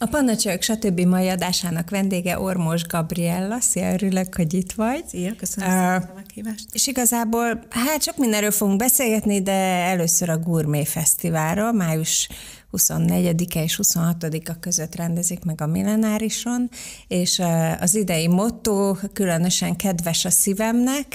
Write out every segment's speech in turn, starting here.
A Pannacsajok stb. mai adásának vendége Ormos Gabriella. Szia, örülök, hogy itt vagy. Szia, köszönöm uh, a meghívást. És igazából, hát sok mindenről fogunk beszélgetni, de először a Gourmet Fesztiválról, május 24-e és 26-a között rendezik meg a millenárison, és az idei motto különösen kedves a szívemnek,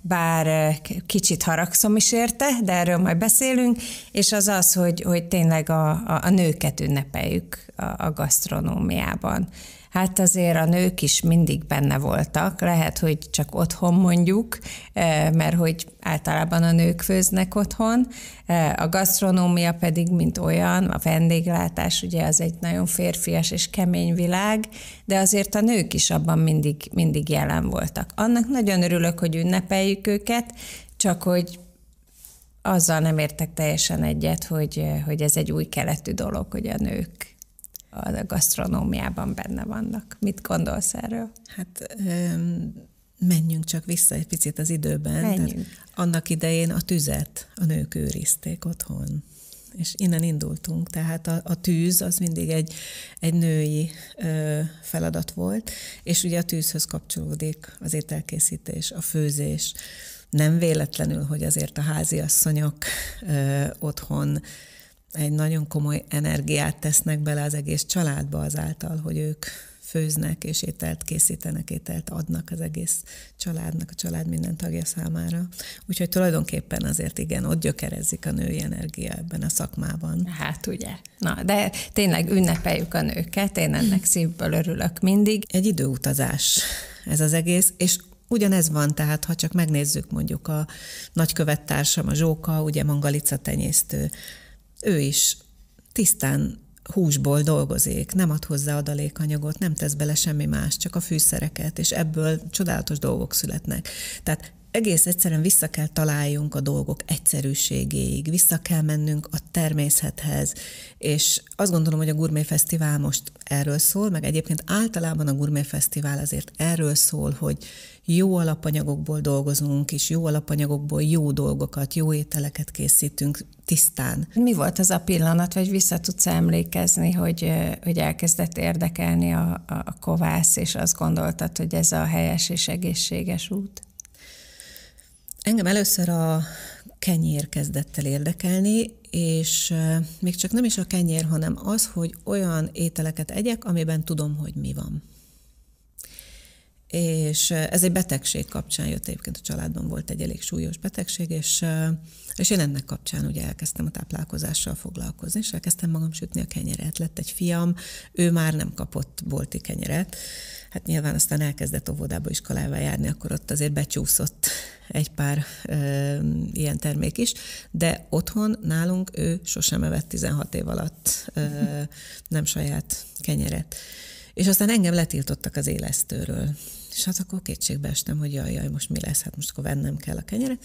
bár kicsit haragszom is érte, de erről majd beszélünk, és az az, hogy, hogy tényleg a, a, a nőket ünnepeljük a, a gasztronómiában hát azért a nők is mindig benne voltak, lehet, hogy csak otthon mondjuk, mert hogy általában a nők főznek otthon, a gasztronómia pedig, mint olyan, olyan, a vendéglátás ugye az egy nagyon férfias és kemény világ, de azért a nők is abban mindig, mindig jelen voltak. Annak nagyon örülök, hogy ünnepeljük őket, csak hogy azzal nem értek teljesen egyet, hogy, hogy ez egy új keletű dolog, hogy a nők a gasztronómiában benne vannak. Mit gondolsz erről? Hát menjünk csak vissza egy picit az időben. Menjünk. annak idején a tüzet a nők őrizték otthon és innen indultunk. Tehát a, a tűz az mindig egy, egy női ö, feladat volt, és ugye a tűzhöz kapcsolódik az ételkészítés, a főzés. Nem véletlenül, hogy azért a háziasszonyok ö, otthon egy nagyon komoly energiát tesznek bele az egész családba azáltal, hogy ők főznek és ételt készítenek, ételt adnak az egész családnak, a család minden tagja számára. Úgyhogy tulajdonképpen azért igen, ott gyökerezik a női energia ebben a szakmában. Hát ugye. Na, de tényleg ünnepeljük a nőket, én ennek szívből örülök mindig. Egy időutazás ez az egész, és Ugyanez van, tehát ha csak megnézzük mondjuk a nagykövettársam, a Zsóka, ugye mangalica tenyésztő, ő is tisztán húsból dolgozik, nem ad hozzá adalékanyagot, nem tesz bele semmi más, csak a fűszereket, és ebből csodálatos dolgok születnek. Tehát egész egyszerűen vissza kell találjunk a dolgok egyszerűségéig, vissza kell mennünk a természethez, és azt gondolom, hogy a Gourmet Fesztivál most erről szól, meg egyébként általában a Gourmet Fesztivál azért erről szól, hogy jó alapanyagokból dolgozunk, és jó alapanyagokból jó dolgokat, jó ételeket készítünk tisztán. Mi volt az a pillanat, vagy vissza tudsz emlékezni, hogy, hogy elkezdett érdekelni a, a kovász, és azt gondoltad, hogy ez a helyes és egészséges út? Engem először a kenyér kezdett el érdekelni, és még csak nem is a kenyér, hanem az, hogy olyan ételeket egyek, amiben tudom, hogy mi van. És ez egy betegség kapcsán jött, egyébként a családban volt egy elég súlyos betegség, és, és én ennek kapcsán ugye elkezdtem a táplálkozással foglalkozni, és elkezdtem magam sütni a kenyeret. Lett egy fiam, ő már nem kapott bolti kenyeret, Hát nyilván aztán elkezdett óvodába, iskolába járni, akkor ott azért becsúszott egy pár ö, ilyen termék is, de otthon nálunk ő sosem evett 16 év alatt ö, nem saját kenyeret. És aztán engem letiltottak az élesztőről. És hát akkor kétségbe estem, hogy jaj, jaj, most mi lesz, hát most akkor vennem kell a kenyeret.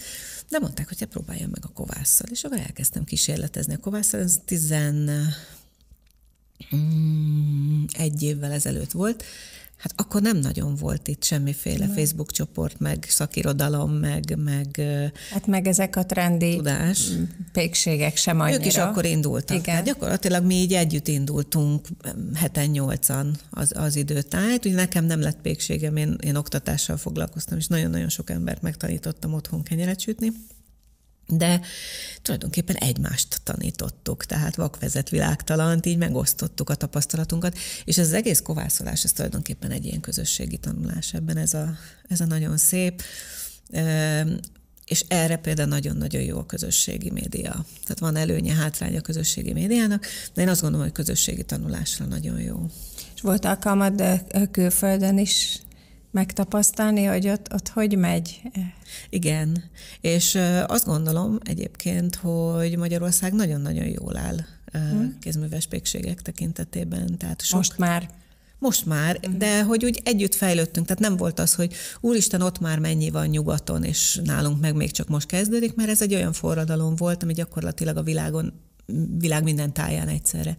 De mondták, hogy hát próbáljam meg a kovásszal. És akkor elkezdtem kísérletezni a kovásszal. Ez 11 mm, évvel ezelőtt volt, Hát akkor nem nagyon volt itt semmiféle nem. Facebook csoport, meg szakirodalom, meg, meg... Hát meg ezek a trendi tudás. pékségek sem annyira. Ők is akkor indultak. Igen. Hát gyakorlatilag mi így együtt indultunk heten nyolcan az, az időtájt. úgy nekem nem lett pékségem, én, én oktatással foglalkoztam, és nagyon-nagyon sok embert megtanítottam otthon kenyeret sütni. De tulajdonképpen egymást tanítottuk, tehát vakvezet világtalant, így megosztottuk a tapasztalatunkat, és ez az egész kovászolás, ez tulajdonképpen egy ilyen közösségi tanulás ebben, ez a, ez a nagyon szép. Ehm, és erre például nagyon-nagyon jó a közösségi média. Tehát van előnye, hátránya a közösségi médiának, de én azt gondolom, hogy közösségi tanulásra nagyon jó. És volt alkalmad külföldön is megtapasztalni, hogy ott, ott hogy megy. Igen, és azt gondolom egyébként, hogy Magyarország nagyon-nagyon jól áll hmm. kézműves pékségek tekintetében. Tehát sok... Most már. Most már, hm. de hogy úgy együtt fejlődtünk, tehát nem volt az, hogy úristen, ott már mennyi van nyugaton, és nálunk meg még csak most kezdődik, mert ez egy olyan forradalom volt, ami gyakorlatilag a világon világ minden táján egyszerre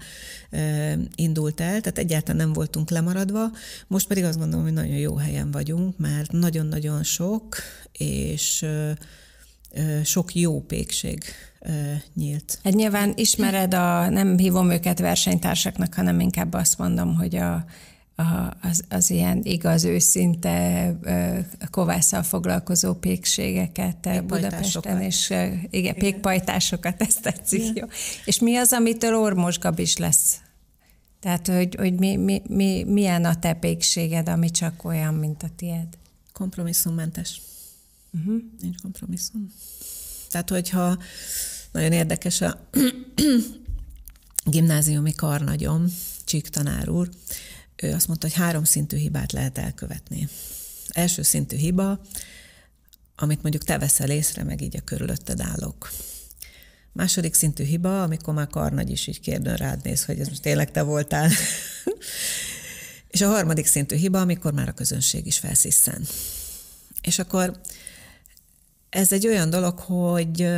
indult el, tehát egyáltalán nem voltunk lemaradva. Most pedig azt gondolom, hogy nagyon jó helyen vagyunk, mert nagyon-nagyon sok, és sok jó pékség nyílt. Hát nyilván ismered a, nem hívom őket versenytársaknak, hanem inkább azt mondom, hogy a az, az ilyen igaz, őszinte kovásszal foglalkozó pékségeket eh, Budapesten, és eh, igen, igen, pékpajtásokat, ezt tetszik, igen. jó. És mi az, amitől Ormos is lesz? Tehát, hogy, hogy mi, mi, mi, milyen a te pékséged, ami csak olyan, mint a tied? Kompromisszummentes. Uh-huh. Nincs kompromisszum. Tehát, hogyha nagyon érdekes a gimnáziumi karnagyom, Csík tanár úr, ő azt mondta, hogy három szintű hibát lehet elkövetni. Első szintű hiba, amit mondjuk te veszel észre, meg így a körülötted állók. Második szintű hiba, amikor már karnagy is így kérdőn rád néz, hogy ez most tényleg te voltál. És a harmadik szintű hiba, amikor már a közönség is felsziszen. És akkor ez egy olyan dolog, hogy,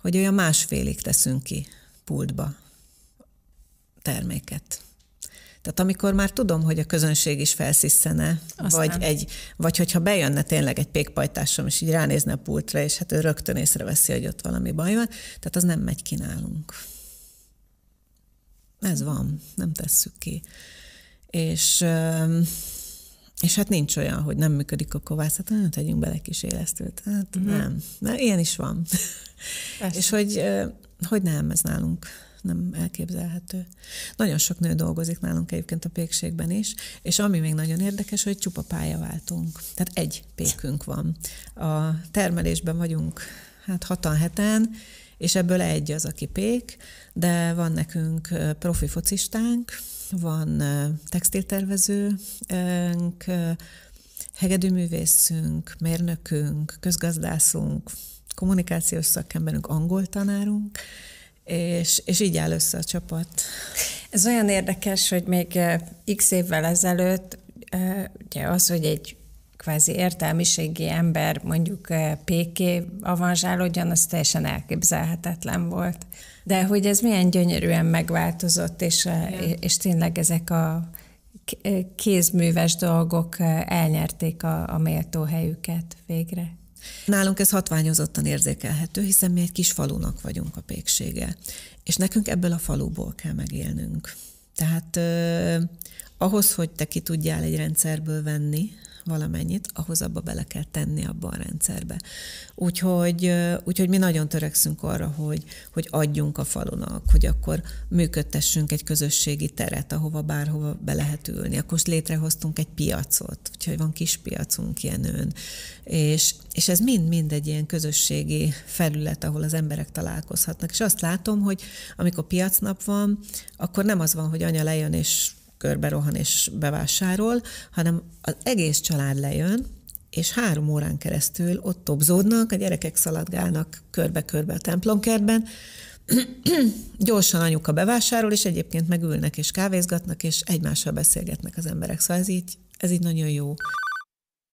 hogy olyan másfélig teszünk ki pultba terméket. Tehát amikor már tudom, hogy a közönség is felsziszene, vagy, egy, vagy hogyha bejönne tényleg egy pékpajtásom, és így ránézne a pultra, és hát ő rögtön észreveszi, hogy ott valami baj van, tehát az nem megy ki nálunk. Ez van, nem tesszük ki. És, és hát nincs olyan, hogy nem működik a kovász, hát tegyünk bele kis élesztőt. Hát mm. nem. Na, ilyen is van. Persze. és hogy, hogy nem, ez nálunk nem elképzelhető. Nagyon sok nő dolgozik nálunk egyébként a pékségben is, és ami még nagyon érdekes, hogy csupa pályaváltunk. Tehát egy pékünk van. A termelésben vagyunk hát hatan heten, és ebből egy az, aki pék, de van nekünk profi focistánk, van textiltervezőnk, hegedűművészünk, mérnökünk, közgazdászunk, kommunikációs szakemberünk, angol tanárunk, és, és így áll össze a csapat. Ez olyan érdekes, hogy még eh, x évvel ezelőtt eh, ugye az, hogy egy kvázi értelmiségi ember mondjuk eh, PK, avanzsálódjon, az teljesen elképzelhetetlen volt. De hogy ez milyen gyönyörűen megváltozott, és, és tényleg ezek a kézműves dolgok elnyerték a, a méltó helyüket végre. Nálunk ez hatványozottan érzékelhető, hiszen mi egy kis falunak vagyunk a péksége, és nekünk ebből a faluból kell megélnünk. Tehát ahhoz, hogy te ki tudjál egy rendszerből venni, valamennyit, ahhoz abba bele kell tenni abba a rendszerbe. Úgyhogy, úgyhogy mi nagyon törekszünk arra, hogy, hogy adjunk a falunak, hogy akkor működtessünk egy közösségi teret, ahova bárhova be lehet ülni. Akkor létrehoztunk egy piacot, úgyhogy van kis piacunk ön. És, és ez mind-mind egy ilyen közösségi felület, ahol az emberek találkozhatnak. És azt látom, hogy amikor piacnap van, akkor nem az van, hogy anya lejön és körbe rohan és bevásárol, hanem az egész család lejön, és három órán keresztül ott tobzódnak, a gyerekek szaladgálnak körbe-körbe a templomkertben, gyorsan anyuka bevásárol, és egyébként megülnek és kávézgatnak, és egymással beszélgetnek az emberek. Szóval ez így, ez így nagyon jó.